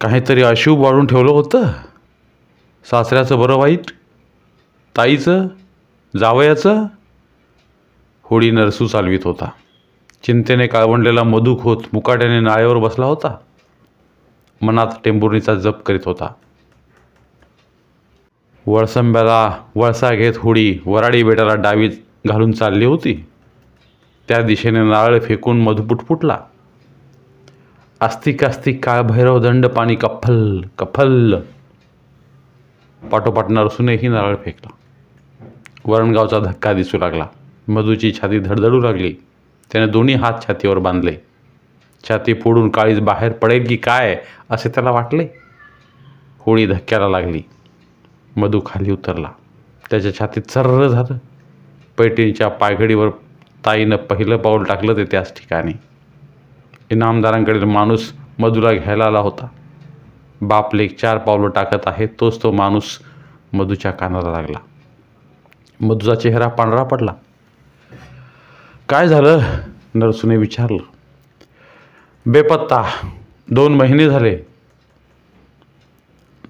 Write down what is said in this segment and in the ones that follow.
काहीतरी अशुभ वाढून ठेवलं होतं सासऱ्याचं बरं वाईट ताईचं जावयाचं होडी नरसू चालवीत होता चिंतेने काळवंडलेला मधुक होत मुकाट्याने नाळेवर बसला होता मनात टेंबुर्णीचा जप करीत होता वळसंब्याला वळसा घेत होळी वराडी बेटाला डावीत घालून चालली होती त्या दिशेने नारळ फेकून मधुपुटपुटला आस्तिक आस्तिक काळभैरव दंड पाणी कफल कफल पाठोपाठ असूनही नारळ फेकला वरणगावचा धक्का दिसू लागला मधूची छाती धडधडू लागली त्याने दोन्ही हात छातीवर बांधले छाती फोडून काळीज बाहेर पडेल की काय असे त्याला वाटले होळी धक्क्याला लागली मधू खाली उतरला त्याच्या छातीत चर्र झालं पैठणीच्या पायघडीवर ताईनं पहिलं पाऊल टाकलं ते त्याच ठिकाणी इनामदारांकडील माणूस मधूला घ्यायला आला होता बापले चार पावलं टाकत आहे तोच तो माणूस मधूच्या कानाला लागला मधूचा चेहरा पांढरा पडला काय झालं नरसूने विचारलं बेपत्ता दोन महिने झाले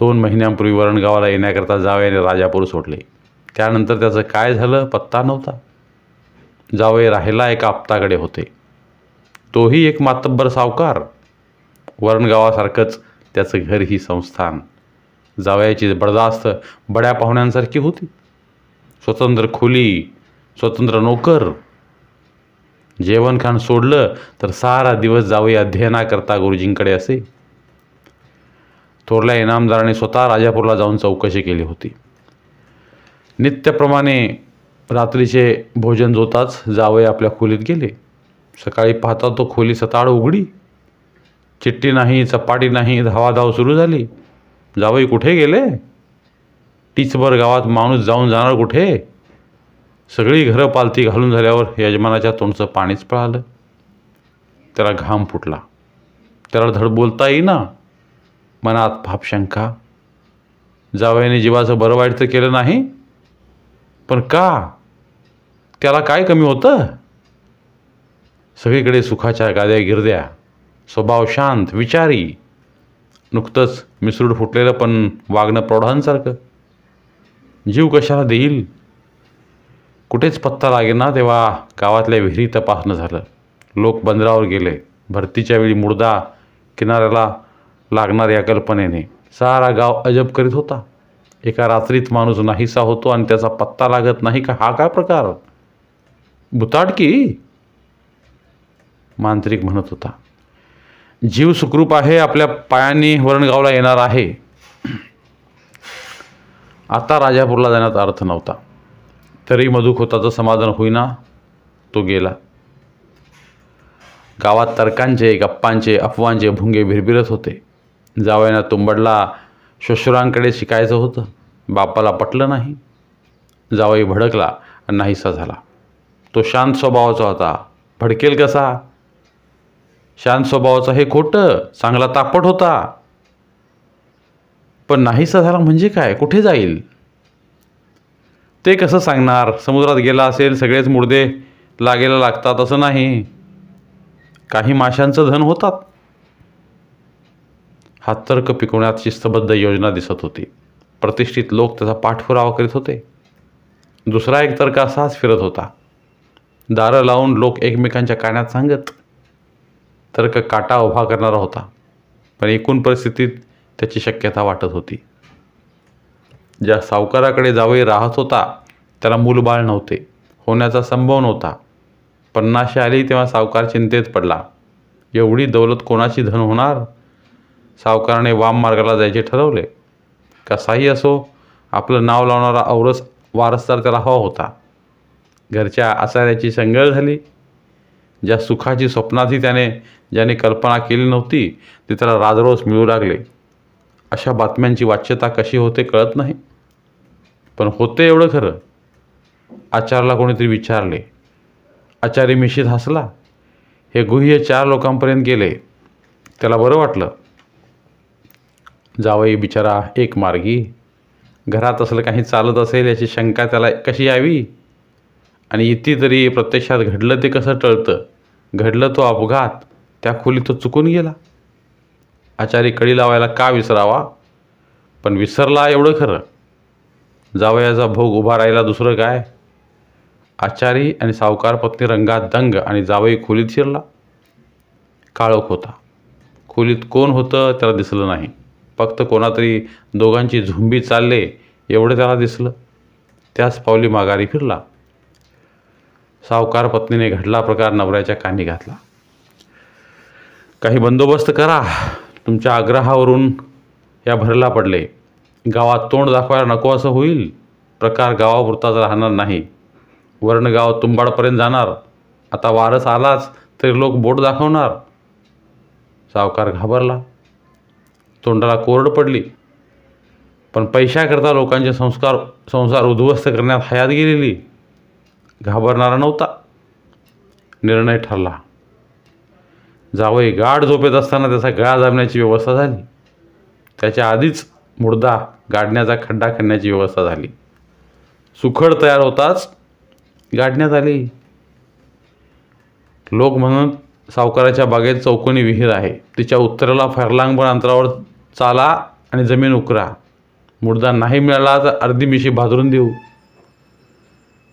दोन महिन्यांपूर्वी वरणगावाला येण्याकरता जावयाने राजापूर सोडले त्यानंतर त्याचं काय झालं पत्ता नव्हता जावे राहिला एका आप्ताकडे होते तोही एक मातब्बर सावकार वरणगावासारखंच त्याचं घर ही संस्थान जावयाची बडदास्त बड्या पाहुण्यांसारखी होती स्वतंत्र खोली स्वतंत्र नोकर जेवणखाण सोडलं तर सारा दिवस जावई अध्ययना करता गुरुजींकडे असे थोरल्या इनामदाराने स्वतः राजापूरला जाऊन चौकशी केली होती नित्यप्रमाणे रात्रीचे भोजन जोताच जावई आपल्या खोलीत गेले सकाळी पाहता तो खोली सताळ उघडी चिट्टी नाही चपाटी नाही धावाधाव सुरू झाली जावई कुठे गेले टीचभर गावात माणूस जाऊन जाणार कुठे सगळी घरं पालती घालून झाल्यावर यजमानाच्या तोंडचं पाणीच पळालं त्याला घाम फुटला त्याला धड बोलता येईना मनात भापशंका जावयाने जीवाचं बरं वाईट तर केलं नाही पण का त्याला काय कमी होतं सगळीकडे सुखाच्या गाद्या गिरद्या स्वभाव शांत विचारी नुकतंच मिसरूड फुटलेलं पण वागणं प्रौढांसारखं जीव कशाला देईल कुठेच पत्ता ना तेव्हा गावातल्या विहिरी तपासणं झालं लोक बंदरावर गेले भरतीच्या वेळी मुर्दा किनाऱ्याला लागणार या कल्पनेने सारा गाव अजब करीत होता एका रात्रीत माणूस नाहीसा होतो आणि त्याचा पत्ता लागत नाही का हा काय प्रकार भुताटकी मांत्रिक म्हणत होता जीव सुखरूप आहे आपल्या पायांनी वरणगावला येणार आहे आता राजापूरला जाण्यात अर्थ नव्हता तरी मधुखोताचं समाधान होईना तो गेला गावात तर्कांचे गप्पांचे अफवांचे भुंगे भिरभिरत होते जावयाना तुंबडला श्वशुरांकडे शिकायचं होतं बापाला पटलं नाही जावई भडकला नाहीसा झाला तो शांत स्वभावाचा होता भडकेल कसा शांत स्वभावाचं हे खोटं चांगला तापट होता पण नाहीसा झाला म्हणजे काय कुठे जाईल ते कसं सांगणार समुद्रात गेला असेल सगळेच मुर्दे लागेला लागतात असं नाही काही माशांचं धन होतात हा तर्क पिकवण्यात शिस्तबद्ध योजना दिसत होती प्रतिष्ठित लोक त्याचा पाठपुरावा करीत होते दुसरा एक तर्क असाच फिरत होता दारं लावून लोक एकमेकांच्या कानात सांगत तर काटा उभा करणारा होता पण एकूण परिस्थितीत त्याची शक्यता वाटत होती ज्या सावकाराकडे जावे राहत होता त्याला मूलबाळ नव्हते होण्याचा संभव नव्हता पन्नाशी आली तेव्हा सावकार चिंतेत पडला एवढी दौलत कोणाची धन होणार सावकाराने वाम मार्गाला जायचे ठरवले कसाही असो आपलं नाव लावणारा औरस वारसदार त्याला हवा होता घरच्या आचाऱ्याची संगळ झाली ज्या सुखाची स्वप्नाची त्याने ज्याने कल्पना केली नव्हती ते त्याला राजरोस मिळू लागले अशा बातम्यांची वाच्यता कशी होते कळत नाही पण होते एवढं खरं आचार्याला कोणीतरी विचारले आचार्य मिशीत हसला हे गुह्य चार लोकांपर्यंत गेले त्याला बरं वाटलं जावई बिचारा एक मार्गी घरात असलं काही चालत असेल याची शंका त्याला कशी यावी आणि इथे तरी प्रत्यक्षात घडलं ते कसं टळतं घडलं तो अपघात त्या खोलीत तो चुकून गेला आचारी कडी लावायला का विसरावा पण विसरला एवढं खरं जावयाचा भोग उभा राहिला दुसरं काय आचारी आणि सावकार पत्नी रंगात दंग आणि जावई खोलीत शिरला काळोख होता खोलीत कोण होतं त्याला दिसलं नाही फक्त कोणातरी दोघांची झुंबी चालले एवढं त्याला दिसलं त्याच पावली माघारी फिरला सावकार पत्नीने घडला प्रकार नवऱ्याच्या कानी घातला काही बंदोबस्त करा तुमच्या आग्रहावरून या भरला पडले गावात तोंड दाखवायला नको असं होईल प्रकार गावापुरताच राहणार नाही वर्णगाव तुंबाडपर्यंत जाणार आता वारस आलाच तरी लोक बोट दाखवणार सावकार घाबरला तोंडाला कोरड पडली पण पैशाकरता लोकांचे संस्कार संसार उद्ध्वस्त करण्यात हयात गेलेली घाबरणारा नव्हता निर्णय ठरला जावई गाठ झोपेत असताना त्याचा गाळ जमण्याची व्यवस्था झाली त्याच्या आधीच मुर्दा गाडण्याचा खड्डा खणण्याची व्यवस्था झाली सुखड तयार होताच गाडण्यात आली लोक म्हणून सावकाराच्या बागेत चौकोनी विहीर आहे तिच्या उत्तरेला फरलांगभर अंतरावर चाला आणि जमीन उकरा मुर्दा नाही मिळाला तर अर्धी मिशी भाजरून देऊ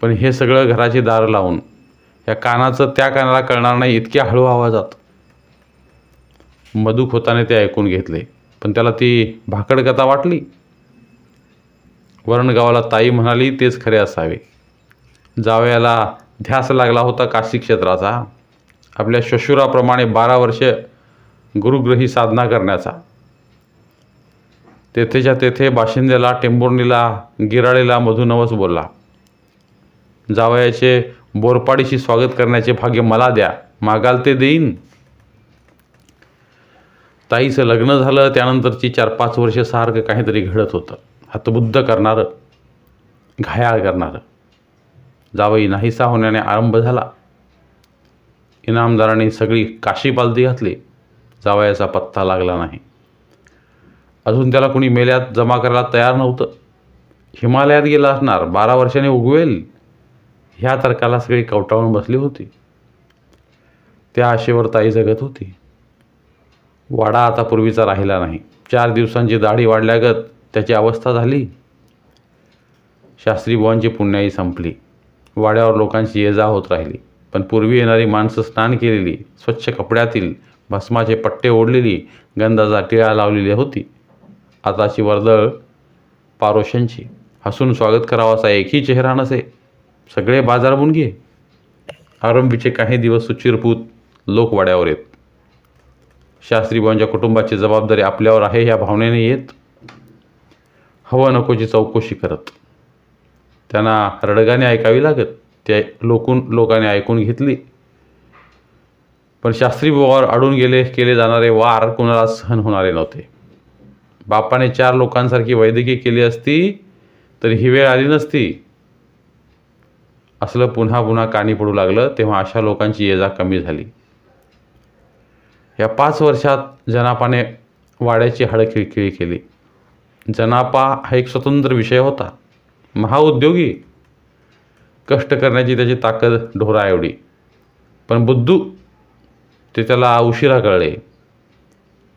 पण हे सगळं घराची दार लावून या कानाचं त्या कानाला कळणार नाही इतक्या हळू आवाजात मधुक ते ऐकून घेतले पण त्याला ती भाकड कथा वाटली वरणगावाला ताई म्हणाली तेच खरे असावे जावयाला ध्यास लागला होता काशी क्षेत्राचा आपल्या श्वशुराप्रमाणे बारा वर्ष गुरुग्रही साधना करण्याचा तेथेच्या तेथे बाशिंदेला टेंबुर्णीला गिराळेला मधुनवस बोलला जावयाचे बोरपाडीशी स्वागत करण्याचे भाग्य मला द्या मागाल ते देईन ताईचं लग्न झालं त्यानंतरची चार पाच वर्ष सारखं काहीतरी घडत होतं हतबुद्ध करणारं घायाळ करणार जावई नाहीसा होण्याने आरंभ झाला इनामदाराने सगळी काशी पालती घातली जावयाचा पत्ता लागला नाही अजून त्याला कुणी मेल्यात जमा करायला तयार नव्हतं हिमालयात गेला असणार बारा वर्षाने उगवेल ह्या तर्काला सगळी कवटाळून बसली होती त्या आशेवर ताई जगत होती वाडा आता पूर्वीचा राहिला नाही चार दिवसांची दाढी वाढल्यागत त्याची अवस्था झाली शास्त्री बुवांची पुण्याई संपली वाड्यावर लोकांची ये जा होत राहिली पण पूर्वी येणारी माणसं स्नान केलेली स्वच्छ कपड्यातील भस्माचे पट्टे ओढलेली गंधाचा टिळा लावलेली होती आताची वर्दळ पारोशांची हसून स्वागत करावासा एकही चेहरा नसे सगळे बाजार मुनगे आरंभीचे काही दिवस सुचिरपूत लोक वाड्यावर येत शास्त्रीबांच्या कुटुंबाची जबाबदारी आपल्यावर आहे या भावनेने येत हवा नकोची चौकशी करत त्यांना रडगाने ऐकावी लागत ते लोकून लोकाने ऐकून घेतली पण बाबावर अडून गेले केले जाणारे वार कुणाला सहन होणारे नव्हते बापाने चार लोकांसारखी वैद्यकीय केली असती तर ही वेळ आली नसती असलं पुन्हा पुन्हा कानी पडू लागलं तेव्हा अशा लोकांची येजा कमी झाली या पाच वर्षात जनापाने वाड्याची हडखिळखिळी केली जनापा हा एक स्वतंत्र विषय होता महाउद्योगी कष्ट करण्याची त्याची ताकद ढोरा एवढी पण बुद्धू ते त्याला उशिरा कळले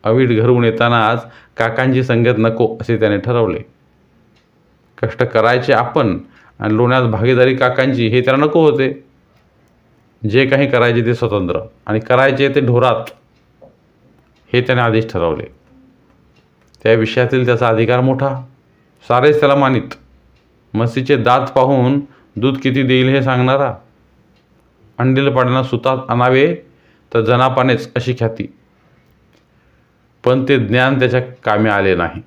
अवीट घरून येतानाच काकांची संगत नको असे त्याने ठरवले कष्ट करायचे आपण आणि लोण्यात भागीदारी काकांची हे त्याला नको होते जे काही करायचे ते स्वतंत्र आणि करायचे ते ढोरात हे त्याने आदेश ठरवले त्या विषयातील त्याचा अधिकार मोठा सारेच त्याला मानित म्हशीचे दात पाहून दूध किती देईल हे सांगणारा अंडील सुतात आणावे तर जनापानेच अशी ख्याती पण ते ज्ञान त्याच्या कामी आले नाही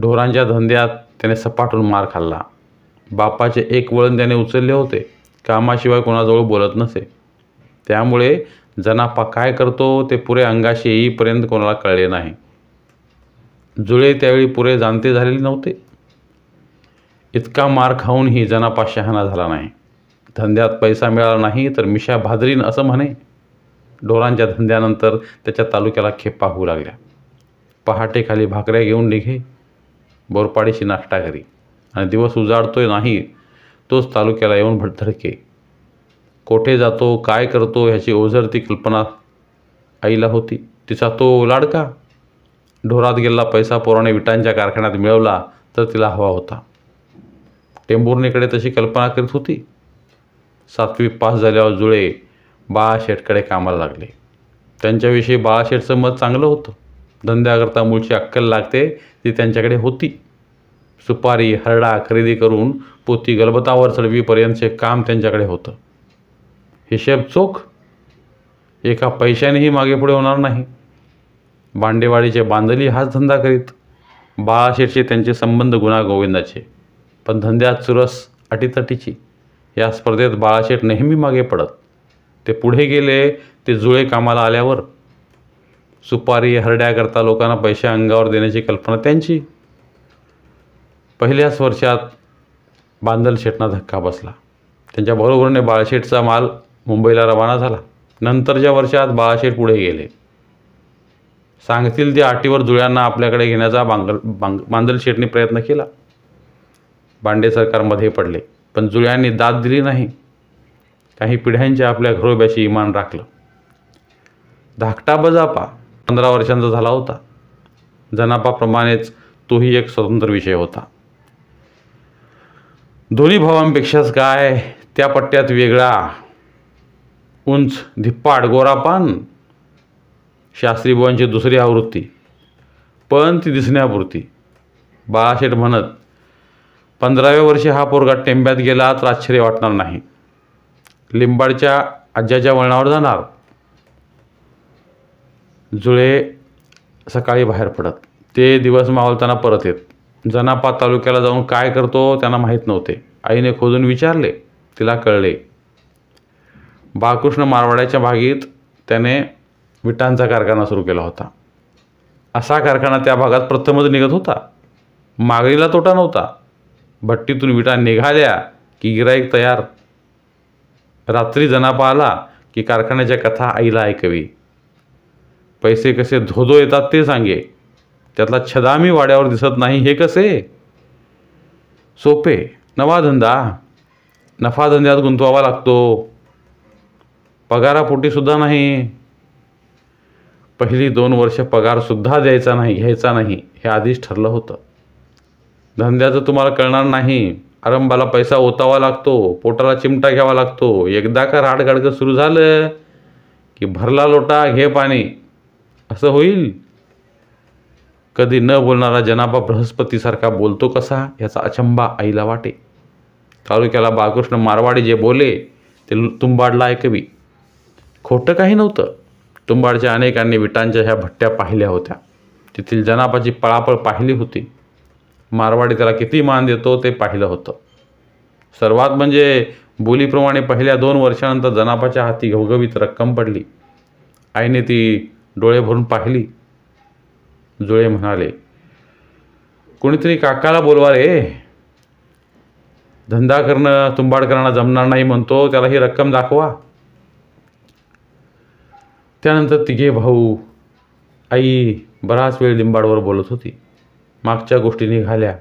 ढोरांच्या धंद्यात त्याने सपाटून मार खाल्ला बापाचे एक वळण त्याने उचलले होते कामाशिवाय कोणाजवळ बोलत नसे त्यामुळे जनापा काय करतो ते पुरे अंगाशी येईपर्यंत कोणाला कळले नाही जुळे त्यावेळी पुरे जाणते झालेले नव्हते इतका मार खाऊनही जनापा शहाणा झाला नाही धंद्यात पैसा मिळाला नाही तर मिशा भादरीन असं म्हणे डोरांच्या धंद्यानंतर त्याच्या तालुक्याला खेपा होऊ लागल्या पहाटेखाली भाकऱ्या घेऊन निघे बोरपाडीशी नाश्ता घरी आणि दिवस उजाडतोय नाही तोच तालुक्याला येऊन भटधडके कोठे जातो काय करतो ह्याची ओझर ती कल्पना आईला होती तिचा तो लाडका ढोरात गेला पैसा पोराने विटांच्या कारखान्यात मिळवला तर तिला हवा होता टेंभुर्णीकडे तशी कल्पना करीत होती सातवी पास झाल्यावर जुळे बाळाशेठकडे कामाला लागले त्यांच्याविषयी बाळाशेठचं मत चांगलं होतं धंद्याकरता मुळची अक्कल लागते ती त्यांच्याकडे होती सुपारी हरडा खरेदी करून पोती गलबतावर चढवीपर्यंतचे काम त्यांच्याकडे होतं हिशेब चोख एका पैशानेही मागे पुढे होणार नाही बांडेवाडीचे बांधली हाच धंदा करीत बाळाशेठचे त्यांचे संबंध गुन्हा गोविंदाचे पण धंद्यात चुरस अटीतटीची या स्पर्धेत बाळाशेठ नेहमी मागे पडत ते पुढे गेले ते जुळे कामाला आल्यावर सुपारी हरड्याकरता लोकांना पैसे अंगावर देण्याची कल्पना त्यांची पहिल्याच वर्षात बांदल शेटना धक्का बसला त्यांच्या बरोबरने बाळशेठचा माल मुंबईला रवाना झाला नंतरच्या वर्षात बाळाशेठ पुढे गेले सांगतील ते आटीवर जुळ्यांना आपल्याकडे घेण्याचा बांगल बांग बांदल प्रयत्न केला बांडे सरकारमध्ये पडले पण जुळ्यांनी दाद दिली नाही काही पिढ्यांच्या आपल्या घरोब्याशी इमान राखलं धाकटा बजापा पंधरा वर्षांचा झाला होता जनापाप्रमाणेच तोही एक स्वतंत्र विषय होता दोन्ही भावांपेक्षाच काय त्या पट्ट्यात वेगळा उंच धिप्पाड गोरापान शास्त्रीबुवांची दुसरी आवृत्ती पण ती दिसण्यापुरती बाळाशेठ म्हणत पंधराव्या वर्षी हा पोरगा टेंब्यात गेला तर आश्चर्य वाटणार नाही लिंबाडच्या आज्याच्या वळणावर जाणार जुळे सकाळी बाहेर पडत ते दिवस मावळताना परत येत जनापा तालुक्याला जाऊन काय करतो त्यांना माहीत नव्हते आईने खोदून विचारले तिला कळले बाळकृष्ण मारवाड्याच्या भागीत त्याने विटांचा कारखाना सुरू केला होता असा कारखाना त्या भागात प्रथमच निघत होता मागणीला तोटा नव्हता भट्टीतून विटा निघाल्या की गिराईक तयार रात्री जनापा आला की कारखान्याच्या कथा आईला ऐकवी पैसे कसे धोधो येतात ते सांगे त्यातला छदामी वाड्यावर दिसत नाही हे कसे सोपे नवा धंदा नफा धंद्यात गुंतवावा लागतो पगारापोटीसुद्धा नाही पहिली दोन वर्ष पगारसुद्धा द्यायचा नाही घ्यायचा नाही हे आधीच ठरलं होतं धंद्याचं तुम्हाला कळणार नाही आरंभाला पैसा ओतावा लागतो पोटाला चिमटा घ्यावा लागतो एकदा का राडगाडगं सुरू झालं की भरला लोटा घे पाणी असं होईल कधी न बोलणारा जनाबा बृहस्पतीसारखा बोलतो कसा याचा अचंबा आईला वाटे तालुक्याला बाळकृष्ण मारवाडी जे बोले ते तुंबाडला ऐकवी खोटं काही नव्हतं तुंबाडच्या अनेकांनी विटांच्या ह्या भट्ट्या पाहिल्या होत्या तेथील जनापाची पळापळ पाहिली होती मारवाडी त्याला किती मान देतो ते पाहिलं होतं सर्वात म्हणजे बोलीप्रमाणे पहिल्या दोन वर्षानंतर जनापाच्या हाती घवघवीत रक्कम पडली आईने ती डोळे भरून पाहिली जुळे म्हणाले कोणीतरी काकाला बोलवा रे धंदा करणं तुंबाडकरांना जमणार नाही म्हणतो त्याला ही रक्कम दाखवा त्यानंतर तिघे भाऊ आई बराच वेळ लिंबाडवर बोलत होती मागच्या गोष्टी निघाल्या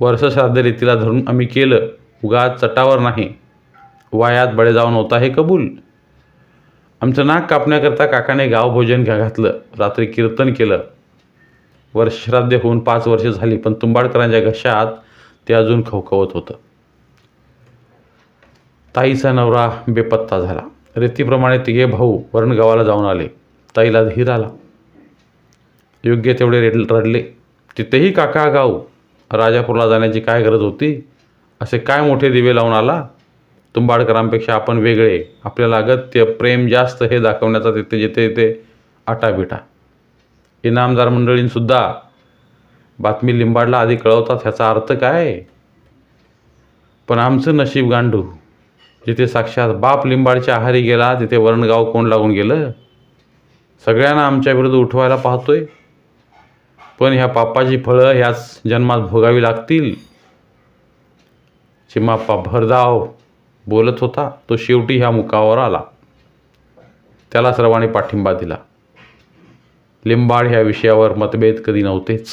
वर्षश्राद्ध रीतीला धरून आम्ही केलं उगाच चटावर नाही वायात बळे जाऊन होता हे कबूल आमचं नाक कापण्याकरता काकाने गावभोजन घातलं रात्री कीर्तन केलं वर्ष श्राद्ध होऊन पाच वर्ष झाली पण तुंबाडकरांच्या घशात ते अजून खवखवत होतं ताईचा नवरा बेपत्ता झाला रेतीप्रमाणे तिघे भाऊ वरणगावाला जाऊन आले ताईला धीर आला योग्य तेवढे रेड रडले तिथेही काका गाऊ राजापूरला जाण्याची काय गरज होती असे काय मोठे दिवे लावून आला तुंबाडकरांपेक्षा आपण वेगळे आपल्याला अगत्य प्रेम जास्त हे दाखवण्याचा तिथे जिथे तिथे आटाबिटा इनामदार मंडळींसुद्धा बातमी लिंबाडला आधी कळवतात ह्याचा अर्थ काय पण आमचं नशीब गांडू जिथे साक्षात बाप लिंबाडच्या आहारी गेला तिथे वरणगाव कोण लागून गेलं सगळ्यांना आमच्या विरुद्ध उठवायला पाहतोय पण ह्या पापाची फळं ह्याच जन्मात भोगावी लागतील चिमाप्पा भरधाव बोलत होता तो शेवटी ह्या मुखावर आला त्याला सर्वांनी पाठिंबा दिला लिंबाळ ह्या विषयावर मतभेद कधी नव्हतेच